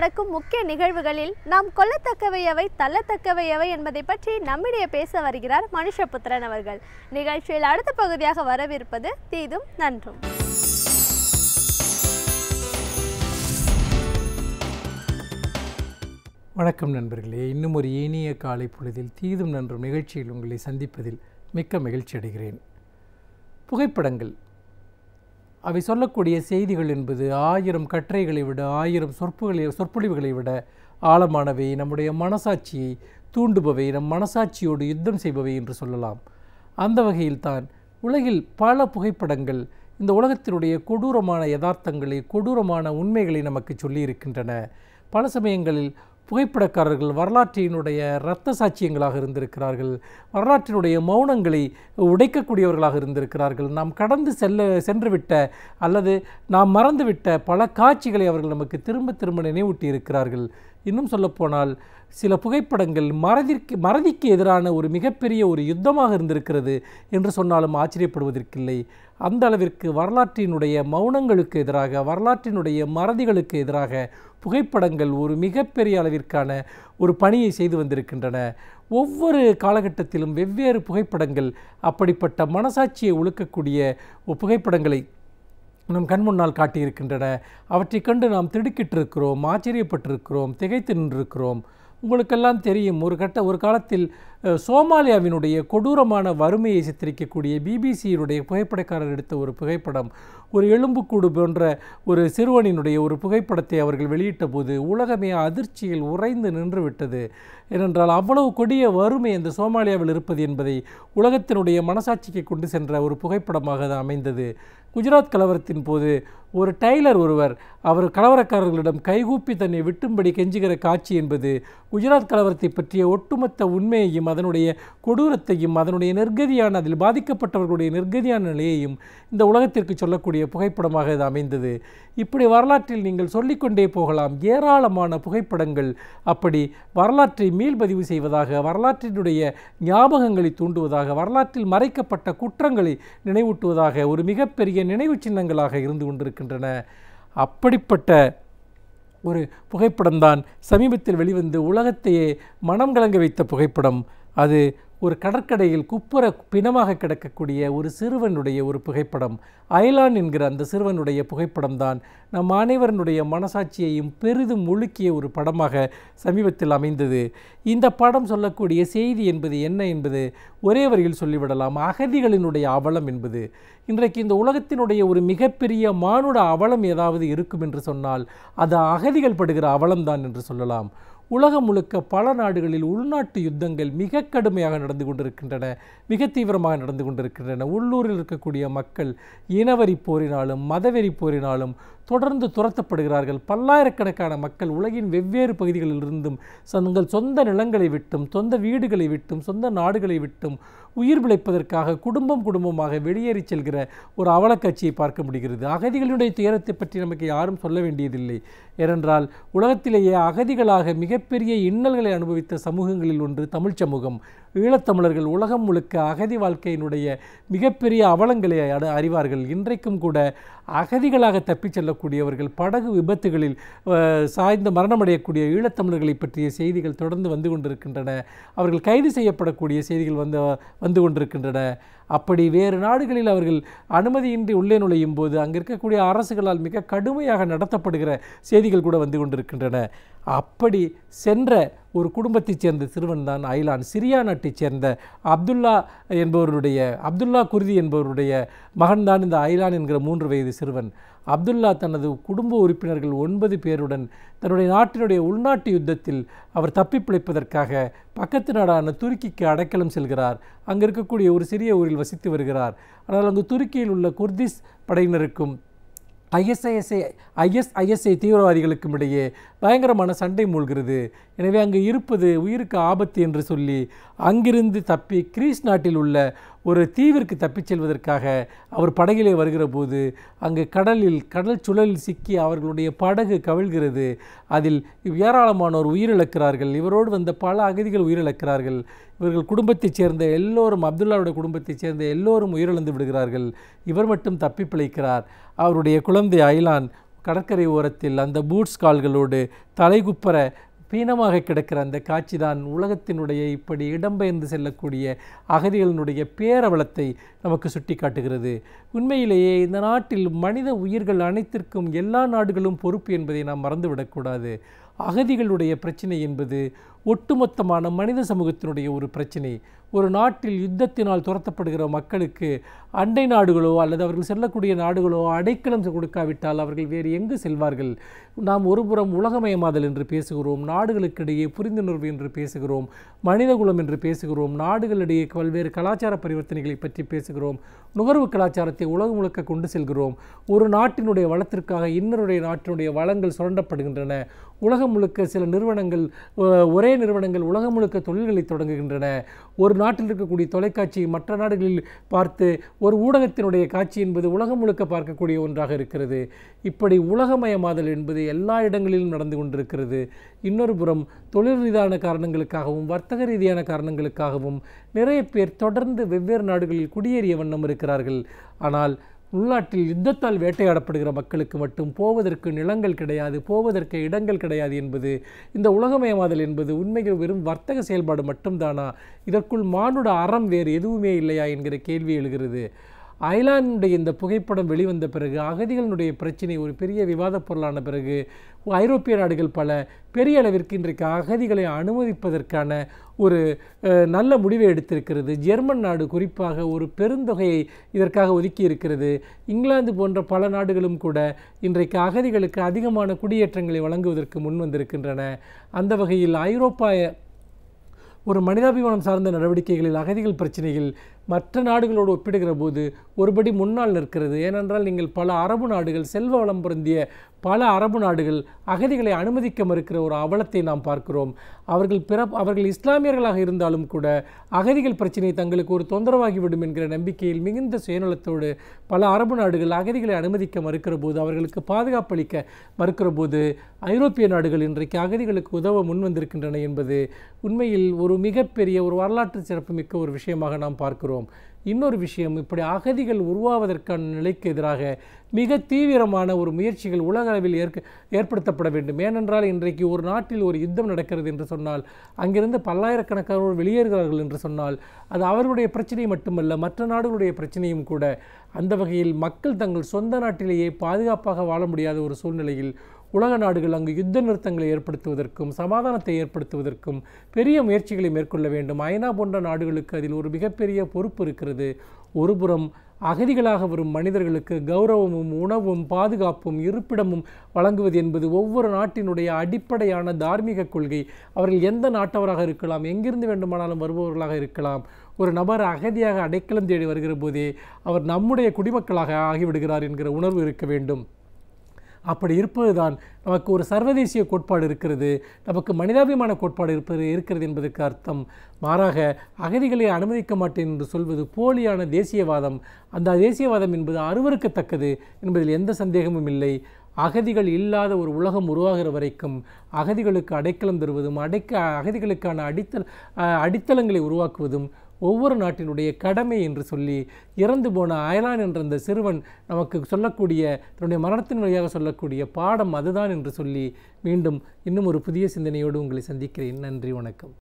நடக்கும் முக்கிய நிகழ்வுகளில் நாம் கொல்லத்தக்கவையவை தள்ளத்தக்கவையவை என்பதை பற்றி நம்மிடையே பேச வருகிறார் மனுஷபுத்திரன் அவர்கள் நிகழ்ச்சியில் அடுத்த பகுதியாக வரவிருப்பது தீதும் நன்றும் வணக்கம் நண்பர்களே இன்னும் ஒரு இனிய காலை பொழுதில் தீதும் நன்றும் நிகழ்ச்சியில் உங்களை சந்திப்பதில் மிக்க மகிழ்ச்சி அடைகிறேன் புகைப்படங்கள் அவை சொல்லக்கூடிய செய்திகள் என்பது ஆயிரம் கற்றைகளை விட ஆயிரம் சொற்புகளை சொற்பொழிவுகளை விட ஆழமானவை நம்முடைய மனசாட்சியை தூண்டுபவை நம் மனசாட்சியோடு யுத்தம் செய்பவை என்று சொல்லலாம் அந்த வகையில்தான் உலகில் பல புகைப்படங்கள் இந்த உலகத்தினுடைய கொடூரமான யதார்த்தங்களை கொடூரமான உண்மைகளை நமக்கு சொல்லியிருக்கின்றன பல சமயங்களில் புகைப்படக்காரர்கள் வரலாற்றினுடைய இரத்த சாட்சியங்களாக இருந்திருக்கிறார்கள் வரலாற்றினுடைய மௌனங்களை உடைக்கக்கூடியவர்களாக இருந்திருக்கிறார்கள் நாம் கடந்து செல்ல சென்றுவிட்ட அல்லது நாம் மறந்துவிட்ட பல காட்சிகளை அவர்கள் நமக்கு திரும்ப திரும்ப நினைவூட்டி இருக்கிறார்கள் இன்னும் சொல்லப்போனால் சில புகைப்படங்கள் மறதிற்கு மறதிக்கு எதிரான ஒரு மிகப்பெரிய ஒரு யுத்தமாக இருந்திருக்கிறது என்று சொன்னாலும் ஆச்சரியப்படுவதற்கில்லை அந்த அளவிற்கு வரலாற்றினுடைய மௌனங்களுக்கு எதிராக வரலாற்றினுடைய மறதிகளுக்கு எதிராக புகைப்படங்கள் ஒரு மிகப்பெரிய அளவிற்கான ஒரு பணியை செய்து வந்திருக்கின்றன ஒவ்வொரு காலகட்டத்திலும் வெவ்வேறு புகைப்படங்கள் அப்படிப்பட்ட மனசாட்சியை ஒழுக்கக்கூடிய புகைப்படங்களை நம் கண் முன்னால் காட்டியிருக்கின்றன அவற்றை கண்டு நாம் திடுக்கிட்டிருக்கிறோம் ஆச்சரியப்பட்டிருக்கிறோம் திகைத்து நின்றிருக்கிறோம் உங்களுக்கெல்லாம் தெரியும் ஒரு கட்ட ஒரு காலத்தில் சோமாலியாவினுடைய கொடூரமான வறுமையை சித்தரிக்கக்கூடிய பிபிசியினுடைய புகைப்படக்காரர் எடுத்த ஒரு புகைப்படம் ஒரு எலும்புக்கூடு போன்ற ஒரு சிறுவனினுடைய ஒரு புகைப்படத்தை அவர்கள் வெளியிட்ட போது உலகமே அதிர்ச்சியில் உறைந்து நின்றுவிட்டது ஏனென்றால் அவ்வளவு கொடிய வறுமை அந்த சோமாலியாவில் இருப்பது என்பதை உலகத்தினுடைய மனசாட்சிக்கு கொண்டு சென்ற ஒரு புகைப்படமாக அது அமைந்தது குஜராத் கலவரத்தின் போது ஒரு டைலர் ஒருவர் அவர் கலவரக்காரர்களிடம் கைகூப்பி தன்னை விட்டும்படி கெஞ்சுகிற காட்சி என்பது குஜராத் கலவரத்தை பற்றிய ஒட்டுமொத்த உண்மையையும் அதனுடைய கொடூரத்தையும் அதனுடைய நெர்கதியான அதில் பாதிக்கப்பட்டவர்களுடைய நெர்கதியான நிலையையும் இந்த உலகத்திற்கு சொல்லக்கூடிய புகைப்படமாக இது அமைந்தது இப்படி வரலாற்றில் நீங்கள் சொல்லிக்கொண்டே போகலாம் ஏராளமான புகைப்படங்கள் அப்படி வரலாற்றை மீள்பதிவு செய்வதாக வரலாற்றினுடைய ஞாபகங்களை தூண்டுவதாக வரலாற்றில் மறைக்கப்பட்ட குற்றங்களை நினைவூட்டுவதாக ஒரு மிகப்பெரிய நினைவு சின்னங்களாக இருந்து கொண்டிருக்கின்றன அப்படிப்பட்ட ஒரு புகைப்படம்தான் சமீபத்தில் வெளிவந்து உலகத்தையே மனம் கலங்க வைத்த புகைப்படம் அது ஒரு கடற்கடையில் குப்புற பிணமாக கிடக்கக்கூடிய ஒரு சிறுவனுடைய ஒரு புகைப்படம் அயலான் என்கிற அந்த சிறுவனுடைய புகைப்படம் தான் நம் அனைவருடைய மனசாட்சியையும் பெரிதும் முழுக்கிய ஒரு படமாக சமீபத்தில் அமைந்தது இந்த படம் சொல்லக்கூடிய செய்தி என்பது என்ன என்பது ஒரே வரியில் சொல்லிவிடலாம் அகதிகளினுடைய அவலம் என்பது இன்றைக்கு இந்த உலகத்தினுடைய ஒரு மிகப்பெரிய மானுட அவலம் ஏதாவது இருக்கும் என்று சொன்னால் அது அகதிகள் படுகிற அவலம்தான் என்று சொல்லலாம் உலகம் முழுக்க பல நாடுகளில் உள்நாட்டு யுத்தங்கள் மிக கடுமையாக நடந்து கொண்டிருக்கின்றன மிக தீவிரமாக நடந்து கொண்டிருக்கின்றன உள்ளூரில் இருக்கக்கூடிய மக்கள் இனவரி போரினாலும் மதவெறி போரினாலும் தொடர்ந்து துரத்தப்படுகிறார்கள் பல்லாயிரக்கணக்கான மக்கள் உலகின் வெவ்வேறு பகுதிகளிலிருந்தும் தங்கள் சொந்த நிலங்களை விட்டும் சொந்த வீடுகளை விட்டும் சொந்த நாடுகளை விட்டும் உயிர் பிழைப்பதற்காக குடும்பம் குடும்பமாக வெளியேறி செல்கிற ஒரு அவலக்காட்சியை பார்க்க முடிகிறது அகதிகளுடைய துயரத்தை பற்றி நமக்கு யாரும் சொல்ல வேண்டியதில்லை ஏனென்றால் உலகத்திலேயே அகதிகளாக மிகப்பெரிய இன்னல்களை அனுபவித்த சமூகங்களில் ஒன்று தமிழ் சமூகம் ஈழத்தமிழர்கள் உலகம் முழுக்க அகதி வாழ்க்கையினுடைய மிகப்பெரிய அவலங்களை அட அறிவார்கள் இன்றைக்கும் கூட அகதிகளாக தப்பிச் செல்லக்கூடியவர்கள் படகு விபத்துகளில் சாய்ந்து மரணமடையக்கூடிய ஈழத்தமிழர்களை பற்றிய செய்திகள் தொடர்ந்து வந்து கொண்டிருக்கின்றன அவர்கள் கைது செய்யப்படக்கூடிய செய்திகள் வந்து வந்து கொண்டிருக்கின்றன அப்படி வேறு நாடுகளில் அவர்கள் அனுமதியின்றி உள்ளே நுழையும் போது அங்கே இருக்கக்கூடிய அரசுகளால் மிக கடுமையாக நடத்தப்படுகிற செய்திகள் கூட வந்து கொண்டிருக்கின்றன அப்படி சென்ற ஒரு குடும்பத்தைச் சேர்ந்த சிறுவன் தான் ஐலான் சிரியா நாட்டைச் சேர்ந்த அப்துல்லா என்பவருடைய அப்துல்லா குருதி என்பவருடைய மகன்தான் இந்த ஐலான் என்கிற மூன்று வயது சிறுவன் அப்துல்லா தனது குடும்ப உறுப்பினர்கள் ஒன்பது பேருடன் தன்னுடைய நாட்டினுடைய உள்நாட்டு யுத்தத்தில் அவர் தப்பி பிழைப்பதற்காக பக்கத்து நாடான துருக்கிக்கு அடைக்கலம் செல்கிறார் அங்கே இருக்கக்கூடிய ஒரு சிறிய ஊரில் வசித்து வருகிறார் ஆனால் அங்கு துருக்கியில் உள்ள குர்திஸ் படையினருக்கும் ஐஎஸ்ஐஎஸ்ஐ ஐஎஸ்ஐஎஸ்ஐ தீவிரவாதிகளுக்கும் இடையே பயங்கரமான சண்டை மூழ்கிறது எனவே அங்கு இருப்பது உயிருக்கு ஆபத்து என்று சொல்லி அங்கிருந்து தப்பி கிரீஸ் நாட்டில் உள்ள ஒரு தீவிற்கு தப்பிச் செல்வதற்காக அவர் படகிலே வருகிற போது அங்கு கடலில் கடல் சுழலில் சிக்கி அவர்களுடைய படகு கவிழ்கிறது அதில் ஏராளமானோர் உயிரிழக்கிறார்கள் இவரோடு வந்த பல அகதிகள் உயிரிழக்கிறார்கள் இவர்கள் குடும்பத்தைச் சேர்ந்த எல்லோரும் அப்துல்லாவுடைய குடும்பத்தைச் சேர்ந்த எல்லோரும் உயிரிழந்து விடுகிறார்கள் இவர் மட்டும் தப்பி பிழைக்கிறார் அவருடைய குழந்தை ஐலான் கடற்கரை ஓரத்தில் அந்த பூட்ஸ் கால்களோடு தலைகுப்பர பீனமாக கிடக்கிற அந்த காட்சி தான் உலகத்தினுடைய இப்படி இடம்பெயர்ந்து செல்லக்கூடிய அகதிகளினுடைய பேரவளத்தை நமக்கு சுட்டி காட்டுகிறது உண்மையிலேயே இந்த நாட்டில் மனித உயிர்கள் அனைத்திற்கும் எல்லா நாடுகளும் பொறுப்பு என்பதை நாம் மறந்துவிடக்கூடாது அகதிகளுடைய பிரச்சனை என்பது ஒட்டுமொத்தமான மனித சமூகத்தினுடைய ஒரு பிரச்சனை ஒரு நாட்டில் யுத்தத்தினால் துரத்தப்படுகிற மக்களுக்கு அண்டை நாடுகளோ அல்லது அவர்கள் செல்லக்கூடிய நாடுகளோ அடைக்கலம் கொடுக்காவிட்டால் அவர்கள் வேறு எங்கு செல்வார்கள் நாம் ஒருபுறம் உலகமயமாதல் என்று பேசுகிறோம் நாடுகளுக்கிடையே புரிந்துணர்வு என்று பேசுகிறோம் மனிதகுலம் என்று பேசுகிறோம் நாடுகளிடையே பல்வேறு கலாச்சார பரிவர்த்தனைகளை பற்றி பேசுகிறோம் நுகர்வு கலாச்சாரத்தை உலகம் முழுக்க கொண்டு செல்கிறோம் ஒரு நாட்டினுடைய வளத்திற்காக இன்னருடைய நாட்டினுடைய வளங்கள் சுரண்டப்படுகின்றன உலகம் முழுக்க சில நிறுவனங்கள் ஒரே ஒரே நிறுவனங்கள் உலகம் முழுக்க தொழில்களை தொடங்குகின்றன ஒரு நாட்டில் இருக்கக்கூடிய தொலைக்காட்சி மற்ற நாடுகளில் பார்த்து ஒரு ஊடகத்தினுடைய காட்சி என்பது உலகம் முழுக்க பார்க்கக்கூடிய ஒன்றாக இருக்கிறது இப்படி உலகமயமாதல் என்பது எல்லா இடங்களிலும் நடந்து கொண்டிருக்கிறது இன்னொரு புறம் தொழில் ரீதியான காரணங்களுக்காகவும் வர்த்தக ரீதியான காரணங்களுக்காகவும் நிறைய பேர் தொடர்ந்து வெவ்வேறு நாடுகளில் குடியேறிய வண்ணம் இருக்கிறார்கள் ஆனால் உள்நாட்டில் யுத்தத்தால் வேட்டையாடப்படுகிற மக்களுக்கு மட்டும் போவதற்கு நிலங்கள் கிடையாது போவதற்கு இடங்கள் கிடையாது என்பது இந்த உலகமயமாதல் என்பது உண்மையில் வெறும் வர்த்தக செயல்பாடு மட்டும்தானா இதற்குள் மானுட அறம் வேறு எதுவுமே இல்லையா என்கிற கேள்வி எழுகிறது அயலானுடைய இந்த புகைப்படம் வெளிவந்த பிறகு அகதிகளினுடைய பிரச்சனை ஒரு பெரிய விவாதப் பொருளான பிறகு ஐரோப்பிய நாடுகள் பல பெரிய அளவிற்கு இன்றைக்கு அகதிகளை அனுமதிப்பதற்கான ஒரு நல்ல முடிவை எடுத்திருக்கிறது ஜெர்மன் நாடு குறிப்பாக ஒரு பெருந்தொகையை இதற்காக ஒதுக்கி இருக்கிறது இங்கிலாந்து போன்ற பல நாடுகளும் கூட இன்றைக்கு அகதிகளுக்கு அதிகமான குடியேற்றங்களை வழங்குவதற்கு முன் வந்திருக்கின்றன அந்த வகையில் ஐரோப்பா ஒரு மனிதாபிமானம் சார்ந்த நடவடிக்கைகளில் அகதிகள் பிரச்சனையில் மற்ற நாடுகளோடு ஒப்பிடுகிற போது ஒருபடி முன்னால் நிற்கிறது ஏனென்றால் நீங்கள் பல அரபு நாடுகள் செல்வ வளம் பொருந்திய பல அரபு நாடுகள் அகதிகளை அனுமதிக்க மறுக்கிற ஒரு அவலத்தை நாம் பார்க்கிறோம் அவர்கள் பிற அவர்கள் இஸ்லாமியர்களாக இருந்தாலும் கூட அகதிகள் பிரச்சினை தங்களுக்கு ஒரு தொந்தரவாகிவிடும் என்கிற நம்பிக்கையில் மிகுந்த சுயநலத்தோடு பல அரபு நாடுகள் அகதிகளை அனுமதிக்க மறுக்கிற போது அவர்களுக்கு பாதுகாப்பளிக்க மறுக்கிற போது ஐரோப்பிய நாடுகள் இன்றைக்கு அகதிகளுக்கு உதவ முன்வந்திருக்கின்றன என்பது உண்மையில் ஒரு மிகப்பெரிய ஒரு வரலாற்று சிறப்புமிக்க ஒரு விஷயமாக நாம் பார்க்கிறோம் பார்க்கிறோம் இன்னொரு விஷயம் இப்படி அகதிகள் உருவாவதற்கான நிலைக்கு எதிராக மிக தீவிரமான ஒரு முயற்சிகள் உலக அளவில் ஏற்க ஏற்படுத்தப்பட வேண்டும் ஏனென்றால் இன்றைக்கு ஒரு நாட்டில் ஒரு யுத்தம் நடக்கிறது என்று சொன்னால் அங்கிருந்து பல்லாயிரக்கணக்கானோர் வெளியேறுகிறார்கள் என்று சொன்னால் அது அவர்களுடைய பிரச்சனை மட்டுமல்ல மற்ற நாடுகளுடைய பிரச்சனையும் கூட அந்த வகையில் மக்கள் தங்கள் சொந்த நாட்டிலேயே பாதுகாப்பாக வாழ முடியாத ஒரு சூழ்நிலையில் உலக நாடுகள் அங்கு யுத்த நிறுத்தங்களை ஏற்படுத்துவதற்கும் சமாதானத்தை ஏற்படுத்துவதற்கும் பெரிய முயற்சிகளை மேற்கொள்ள வேண்டும் ஐநா போன்ற நாடுகளுக்கு அதில் ஒரு மிகப்பெரிய பொறுப்பு இருக்கிறது ஒருபுறம் அகதிகளாக வரும் மனிதர்களுக்கு கௌரவமும் உணவும் பாதுகாப்பும் இருப்பிடமும் வழங்குவது என்பது ஒவ்வொரு நாட்டினுடைய அடிப்படையான தார்மீக கொள்கை அவர்கள் எந்த நாட்டவராக இருக்கலாம் எங்கிருந்து வேண்டுமானாலும் வருபவர்களாக இருக்கலாம் ஒரு நபர் அகதியாக அடைக்கலம் தேடி வருகிற போதே அவர் நம்முடைய குடிமக்களாக ஆகிவிடுகிறார் என்கிற உணர்வு இருக்க வேண்டும் அப்படி இருப்பது தான் நமக்கு ஒரு சர்வதேசிய கோட்பாடு இருக்கிறது நமக்கு மனிதாபிமான கோட்பாடு இருப்பது இருக்கிறது என்பதற்கு அர்த்தம் மாறாக அகதிகளை அனுமதிக்க மாட்டேன் என்று சொல்வது போலியான தேசியவாதம் அந்த தேசியவாதம் என்பது அருவருக்கத்தக்கது என்பதில் எந்த சந்தேகமும் இல்லை அகதிகள் இல்லாத ஒரு உலகம் உருவாகிற வரைக்கும் அகதிகளுக்கு அடைக்கலம் தருவதும் அடைக்க அகதிகளுக்கான அடித்தள அடித்தளங்களை உருவாக்குவதும் ஒவ்வொரு நாட்டினுடைய கடமை என்று சொல்லி இறந்து போன அயலான் என்ற அந்த சிறுவன் நமக்கு சொல்லக்கூடிய தன்னுடைய மரணத்தின் வழியாக சொல்லக்கூடிய பாடம் அதுதான் என்று சொல்லி மீண்டும் இன்னும் ஒரு புதிய சிந்தனையோடு உங்களை சந்திக்கிறேன் நன்றி வணக்கம்